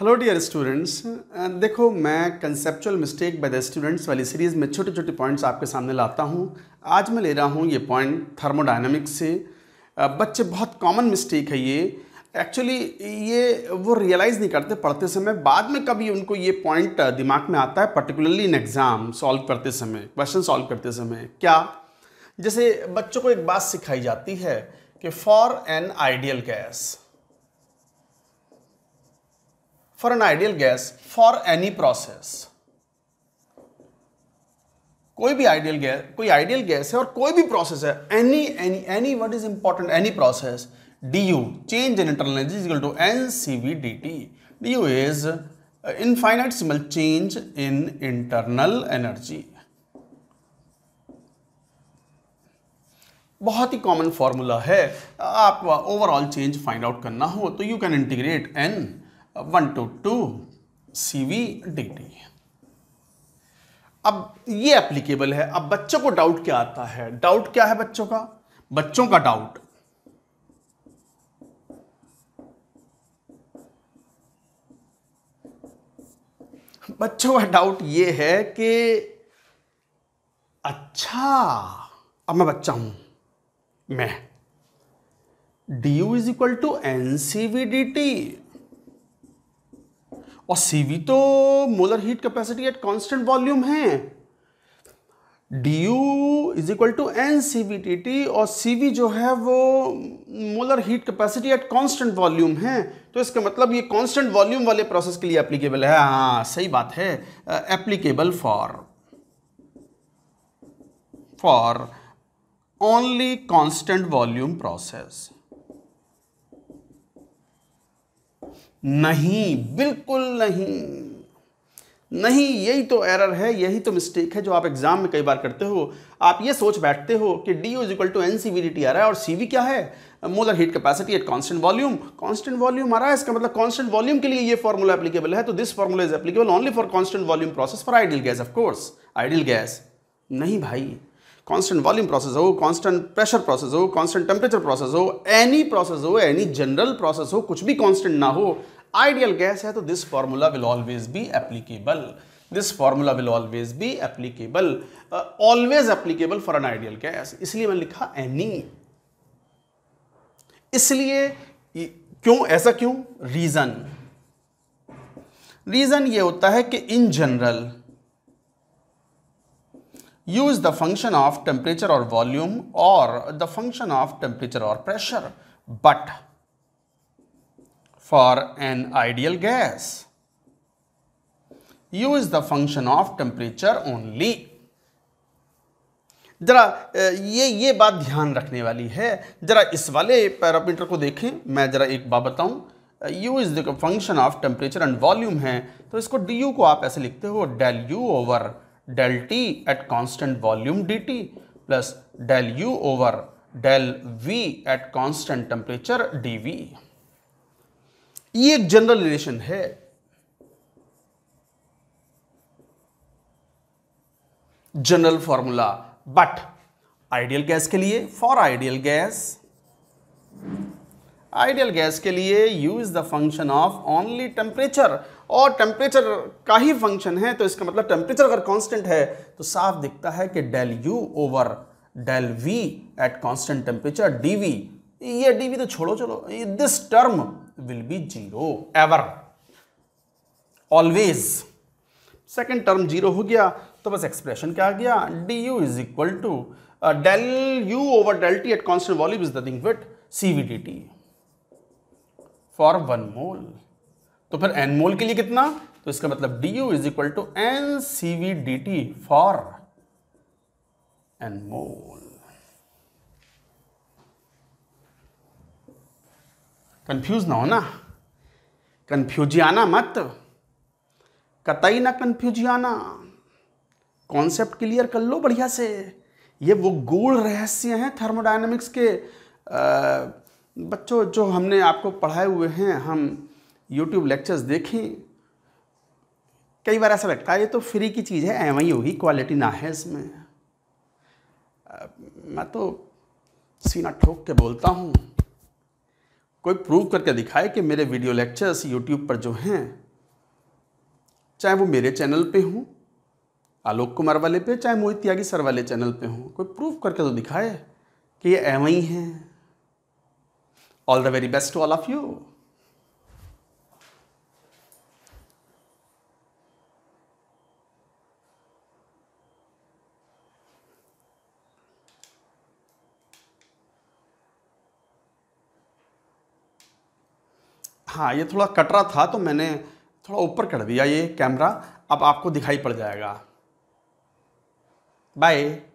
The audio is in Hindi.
हेलो डियर स्टूडेंट्स देखो मैं conceptual mistake by the students वाली सीरीज़ में छोटे छोटे पॉइंट्स आपके सामने लाता हूँ आज मैं ले रहा हूँ ये पॉइंट थर्मोडाइनमिक्स से बच्चे बहुत कॉमन मिस्टेक है ये एक्चुअली ये वो रियलाइज़ नहीं करते पढ़ते समय बाद में कभी उनको ये पॉइंट दिमाग में आता है पर्टिकुलरली इन एग्ज़ाम सॉल्व करते समय क्वेश्चन सॉल्व करते समय क्या जैसे बच्चों को एक बात सिखाई जाती है कि for an ideal gas for an ideal gas for any process कोई भी आइडियल गैस कोई आइडियल गैस है और कोई भी प्रोसेस है any any any what is important any process d u change in internal energy equal to n c v d t d u is infinitesimal change in internal energy बहुत ही कॉमन फॉर्मूला है आप ओवरऑल चेंज फाइंड आउट करना हो तो you can integrate n one two two c v d t अब ये एप्लीकेबल है अब बच्चों को डाउट क्या आता है डाउट क्या है बच्चों का बच्चों का डाउट बच्चों का डाउट ये है कि अच्छा अब मैं बच्चा हूं मैं d u is equal to n c v d t और सीवी तो molar heat capacity at constant volume है d u is equal to n c v t t और सी वी जो है वो molar heat capacity at constant volume है तो इसका मतलब ये कांस्टेंट वॉल्यूम वाले प्रोसेस के लिए एप्लीकेबल है हाँ सही बात है applicable for for only constant volume process नहीं बिल्कुल नहीं नहीं यही तो एरर है यही तो मिस्टेक है जो आप एग्जाम में कई बार करते हो आप ये सोच बैठते हो कि d is equal to n c v d t आ रहा है और सी वी क्या है molar heat capacity at constant volume constant volume आ रहा है इसका मतलब कांस्टेंट वॉल्यूम के लिए ये फॉर्मूला एप्लीकेबल है तो this formula is applicable only for constant volume process for ideal gas of course ideal gas नहीं भाई कांस्टेंट वॉल्यूम प्रोसेस हो कांस्टेंट प्रेशर प्रोसेस हो कांस्टेंट टेम्परेचर प्रोसेस हो एनी प्रोसेस हो एनी जनरल प्रोसेस हो कुछ भी कांस्टेंट ना हो आइडियल गैस है तो this formula will always be applicable this formula will always be applicable always applicable for an ideal gas इसलिए मैंने लिखा एनी इसलिए क्यों ऐसा क्यों रीजन रीजन ये होता है कि in general use the function of temperature or volume or the function of temperature or pressure but for an ideal gas use the function of temperature only ज़रा ये ये बात ध्यान रखने वाली है ज़रा इस वाले पैरामीटर को देखें मैं ज़रा एक बात बताऊं u is the function of temperature and volume है तो इसको डी यू को आप ऐसे लिखते हो del u over del t at constant volume d t plus del u over del v at constant temperature d v ये एक जनरल रिलेशन है general formula but ideal gas के लिए for ideal gas ideal gas के लिए u is the function of only temperature और टेम्परेचर का ही फंक्शन है तो इसका मतलब टेम्परेचर अगर कांस्टेंट है तो साफ दिखता है कि del u over del v at constant temperature d v ये डी वी तो छोड़ो चलो this term will be zero ever always second term zero हो गया तो बस एक्सप्रेशन क्या आ गया d u is equal to del u over del t at constant volume is nothing with c v d t for one mole तो फिर एनमोल के लिए कितना तो इसका मतलब D u is equal to n c v d t for n mole confuse ना हो ना कंफ्यूजियाना मत कतई ना कंफ्यूजियाना कॉन्सेप्ट क्लियर कर लो बढ़िया से ये वो गूढ़ रहस्य हैं थर्मोडाइनमिक्स के आ, बच्चों जो हमने आपको पढ़ाए हुए हैं हम यूट्यूब लेक्चर्स देखें कई बार ऐसा लगता है ये तो फ्री की चीज़ है एम ही होगी क्वालिटी ना है इसमें मैं तो सीना ठोक के बोलता हूँ कोई प्रूव करके दिखाए कि मेरे वीडियो लेक्चर्स यूट्यूब पर जो हैं चाहे वो मेरे चैनल पे हों आलोक कुमार वाले पे चाहे मोहित त्यागी सर वाले चैनल पे हों कोई प्रूव करके तो दिखाए कि ये एम आई हैं all the very best all of you हाँ ये थोड़ा कट रहा था तो मैंने थोड़ा ऊपर कर दिया ये कैमरा अब आपको दिखाई पड़ जाएगा बाय